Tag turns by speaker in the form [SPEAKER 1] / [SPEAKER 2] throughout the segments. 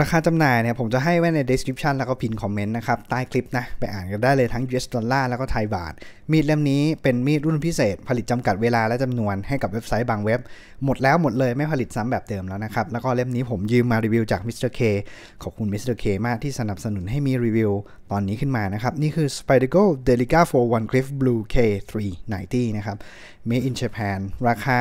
[SPEAKER 1] ราคาจำหน่ายเนี่ยผมจะให้ไว้ใน description แล้วก็พินคอมเมนต์นะครับใต้คลิปนะไปอ่านกันได้เลยทั้ง US ดอลลาร์แล้วก็ไทยบาท มีดเล่มนี้เป็นมีดรุ่นพิเศษ ผลิตจำกัดเวลาและจำนวนให้กับเว็บไซต์บางเว็บ หมดแล้วหมดเลย ไม่ผลิตซ้ำแบบเดิมแล้วนะครับ แล้วก็เล่มนี้ผมยืมมารีวิวจากมิสเตอร์เคขอบคุณมิสเตอร์เคมากที่สนับสนุนให้มีรีวิวตอนนี้ขึ้นมานะครับนี่คือ s p i d e r g o Delica 41 Cliff Blue K390 นะครับ Made in Japan ราคา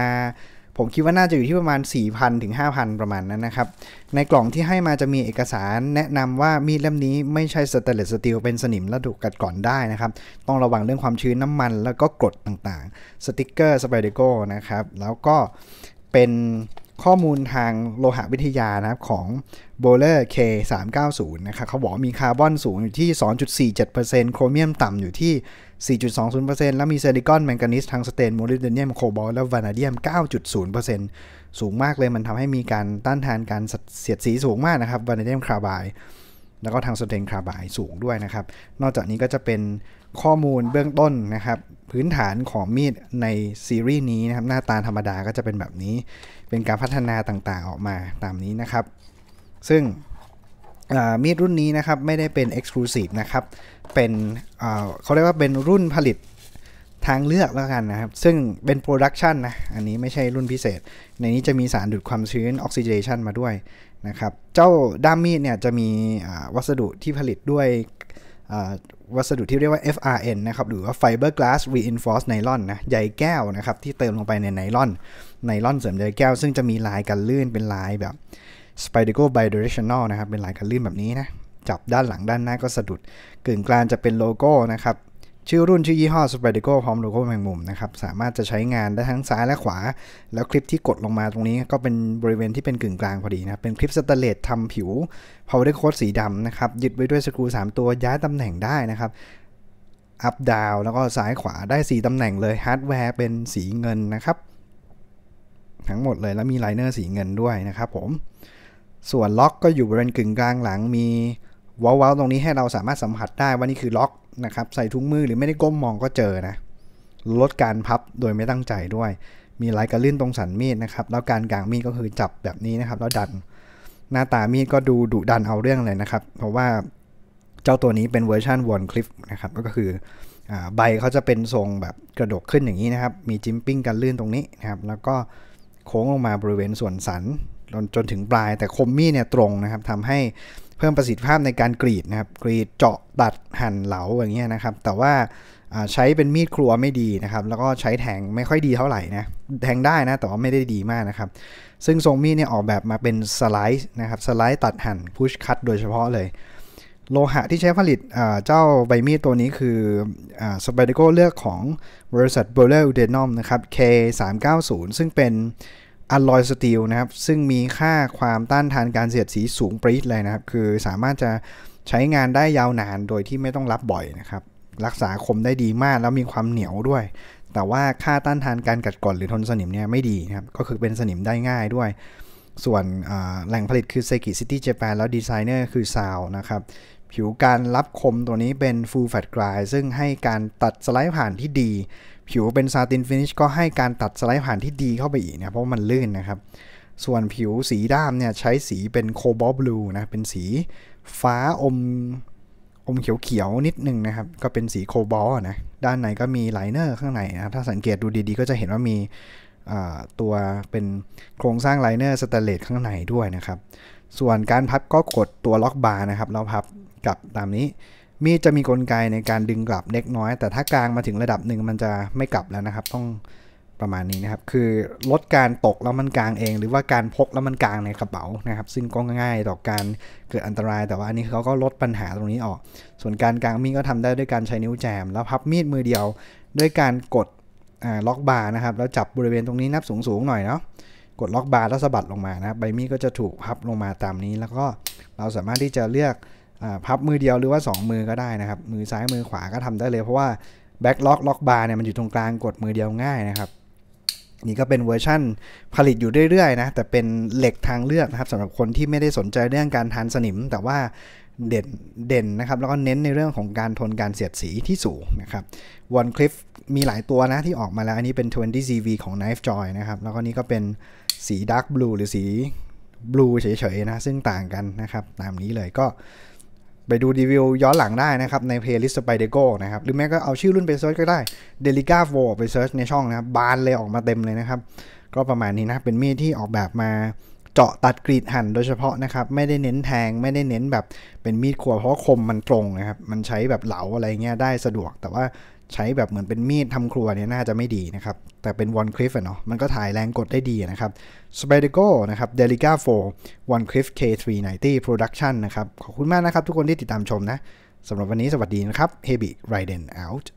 [SPEAKER 1] ผมคิดว่าน่าจะอยู่ที่ประมาณ 4,000 ถึง 5,000 ประมาณนั้นนะครับ ในกล่องที่ให้มาจะมีเอกสารแนะนำว่ามีดเล่มนี้ไม่ใช่สเตเลสสตีลเป็นสนิมและถูกกัดก่อนได้นะครับ ต้องระวังเรื่องความชื้นน้ามันแล้วก็กรดต่างๆ สติกเกอร์สไปเดโก้นะครับ แล้วก็เป็นข้อมูลทางโลหะวิทยานะครับของโบเลอร์ K390 นะครับเขาบอกมีคาร์บอนสูงอยู่ที่ 2.47%โครเมียมต่ำอยู่ที่ 4.20%แล้วมีเซลิคอนแมงกานิสทางสเตนโมลิเดเนียมโคบอลและวานาเดียม 9.0%สูงมากเลยมันทำให้มีการต้านทานการเสียดสีสูงมาก นะครับวานาเดียมคาร์บายแล้วก็ทางสเตนคาร์บายสูงด้วยนะครับ นอกจากนี้ก็จะเป็นข้อมูลเบื้องต้นนะครับพื้นฐานของมีดในซีรีส์นี้นะครับหน้าตาธรรมดาก็จะเป็นแบบนี้ เป็นการพัฒนาต่างๆออกมาตามนี้นะครับ ซึ่งมีดรุ่นนี้นะครับไม่ได้เป็น Exclusive นะครับเป็นเขาเรียกว่าเป็นรุ่นผลิตทางเลือกแล้วกันนะครับ ซึ่งเป็นโปรดักชันนะอันนี้ไม่ใช่รุ่นพิเศษ ในนี้จะมีสารดูดความชื้นออกซิเจชันมาด้วยนะครับ เจ้าด้ามมีดเนี่ยจะมีวัสดุที่ผลิตด้วยวัสดุที่เรียกว่า FRN นะครับ หรือว่า Fiberglass Reinforced Nylon นะใยแก้วนะครับ ที่เติมลงไปในไนลอนไนลอนเสริมใยแก้ว ซึ่งจะมีลายกันลื่นเป็นลายแบบ s p i d e r g o Bidirectional นะครับเป็นลายกันลื่นแบบนี้นะจับด้านหลังด้านหน้าก็สะดุดกึ่งกลางจะเป็นโลโก้นะครับชื่อรุ่นชื่อยี่ห้อ s p e c t a c l พร้อมโลโก้แมงมุมนะครับ สามารถจะใช้งานได้ทั้งซ้ายและขวา แล้วคลิปที่กดลงมาตรงนี้ก็เป็นบริเวณที่เป็นกึ่งกลางพอดีนะเป็นคลิปสเตเลตทำผิว powder coat สีดำนะครับ ยึดไว้ด้วยสกรู 3 ตัว ย้ายตำแหน่งได้นะครับอัพดาวแล้วก็ซ้ายขวาได้4ตำแหน่งเลยฮาร์ดแวร์เป็นสีเงินนะครับ ทั้งหมดเลยแล้วมีไลเนอร์สีเงินด้วยนะครับผม ส่วนล็อกก็อยู่บริเวณกึ่งกลางหลังมีว้าวๆตรงนี้ให้เราสามารถสัมผัสได้ว่านี่คือล็อกนะครับใส่ถุงมือหรือไม่ได้ก้มมองก็เจอนะลดการพับโดยไม่ตั้งใจด้วย มีลายกระลื่นตรงสันมีดนะครับแล้วการกลางมีดก็คือจับแบบนี้นะครับแล้วดันหน้าตามีดก็ดูดุดันเอาเรื่องเลยนะครับ เพราะว่าเจ้าตัวนี้เป็นเวอร์ชันวอนคลิปนะครับก็คือใบเขาจะเป็นทรงแบบกระดกขึ้นอย่างนี้นะครับ มีจิมปิ้งกันลื่นตรงนี้นะครับแล้วก็โค้งลงมาบริเวณส่วนสันจนจนถึงปลายแต่คมมีดเนี่ยตรงนะครับทำให้เพิ่มประสิทธิภาพในการกรีดนะครับกรีดเจาะตัดหั่นเหลาอย่างเงี้ยนะครับแต่ว่าใช้เป็นมีดครัวไม่ดีนะครับแล้วก็ใช้แทงไม่ค่อยดีเท่าไหร่นะแทงได้นะแต่ว่าไม่ได้ดีมากนะครับ ซึ่งทรงมีดเนี่ยออกแบบมาเป็นสไลซ์นะครับสไลซ์ตัดหั่นพุชคัตโดยเฉพาะเลย โลหะที่ใช้ผลิตเจ้าใบมีดตัวนี้คือสไปเดโกเลือกของบริษัทโบเลอุเดนอมนะครับ K390 ซึ่งเป็นอะลอยสตีลนะครับซึ่งมีค่าความต้านทานการเสียดสีสูงปริ๊ดเลยนะครับคือสามารถจะใช้งานได้ยาวนานโดยที่ไม่ต้องรับบ่อยนะครับรักษาคมได้ดีมากแล้วมีความเหนียวด้วย แต่ว่าค่าต้านทานการกัดกร่อนหรือทนสนิมเนี่ยไม่ดีนะครับก็คือเป็นสนิมได้ง่ายด้วย ส่วนแหล่งผลิตคือเซกิซิตี้เจแปนแล้วดีไซเนอร์คือซาวนะครับผิวการรับคมตัวนี้เป็นฟูลแฟตกรายซึ่งให้การตัดสไลด์ผ่านที่ดี ผิวเป็นซาตินฟินิชก็ให้การตัดสไลด์ผ่านที่ดีเข้าไปอีกนะเพราะมันลื่นนะครับ ส่วนผิวสีด้ามเนี่ยใช้สีเป็นโคบอลบลูนะเป็นสีฟ้าอมอมเขียวๆนิดนึงนะครับ ก็เป็นสีโคบอลนะ ด้านในก็มีไลเนอร์ข้างในนะถ้าสังเกตดูดีๆ ก็จะเห็นว่ามีตัวเป็นโครงสร้างไลเนอร์สเตเลตข้างในด้วยนะครับส่วนการพับก็กดตัวล็อกบาร์นะครับแล้วพับกลับตามนี้มีจะมีกลไกในการดึงกลับเล็กน้อย แต่ถ้ากลางมาถึงระดับหนึ่งมันจะไม่กลับแล้วนะครับ ต้องประมาณนี้นะครับ คือลดการตกแล้วมันกลางเอง หรือว่าการพกแล้วมันกลางในกระเป๋านะครับ ซึ่งก็ง่ายต่อการเกิดอันตรายแต่ว่าอันนี้เขาก็ลดปัญหาตรงนี้ออก ส่วนการกลางมีก็ทำได้ด้วยการใช้นิ้วแจมแล้วพับมีดมือเดียวด้วยการกดล็อกบาร์นะครับ แล้วจับบริเวณตรงนี้นับสูงสูงหน่อยเนาะกดล็อกบาร์แล้วสะบัดลงมานะใบมีดก็จะถูกพับลงมาตามนี้แล้วก็เราสามารถที่จะเลือกพับมือเดียวหรือว่า 2 มือก็ได้นะครับ มือซ้ายมือขวาก็ทำได้เลย เพราะว่าแบ็คล็อกล็อกบาร์เนี่ยมันอยู่ตรงกลางกดมือเดียวง่ายนะครับนี่ก็เป็นเวอร์ชั่นผลิตอยู่เรื่อยๆนะแต่เป็นเหล็กทางเลือกนะครับสำหรับคนที่ไม่ได้สนใจเรื่องการทานสนิมแต่ว่าเด่นเด่นนะครับแล้วก็เน้นในเรื่องของการทนการเสียดสีที่สูงนะครับวอนคลิฟมีหลายตัวนะที่ออกมาแล้วอันนี้เป็น2 0 z v ของ Knife Joy นะครับแล้วก็นี้ก็เป็นสี Dark Blue หรือสี Blue เฉยๆนะซึ่งต่างกันนะครับตามนี้เลยก็ไปดูรีวิวย้อนหลังได้นะครับ ในเพลย์ลิสต์สไปเดโก้นะครับ หรือแม้ก็เอาชื่อรุ่นไปเซิร์ชก็ได้เดลิก้าโฟไปเซิร์ชในช่องนะครับ บานเลยออกมาเต็มเลยนะครับ ก็ประมาณนี้นะเป็นมีดที่ออกแบบมาเจาะตัดกรีดหั่นโดยเฉพาะนะครับไม่ได้เน้นแทงไม่ได้เน้นแบบเป็นมีดครัว เพราะคมมันตรงนะครับมันใช้แบบเหลาอะไรเงี้ยได้สะดวก แต่ว่าใช้แบบเหมือนเป็นมีดทำครัวเนี่ยน่าจะไม่ดีนะครับ แต่เป็นวอนคริฟเนาะมันก็ถ่ายแรงกดได้ดีนะครับสเปเดโกนะครับเดลิก้าโฟวอนคริฟ K390 Production นะครับขอบคุณมากนะครับทุกคนที่ติดตามชมนะสำหรับวันนี้สวัสดีนะครับ h e b i r i d e n out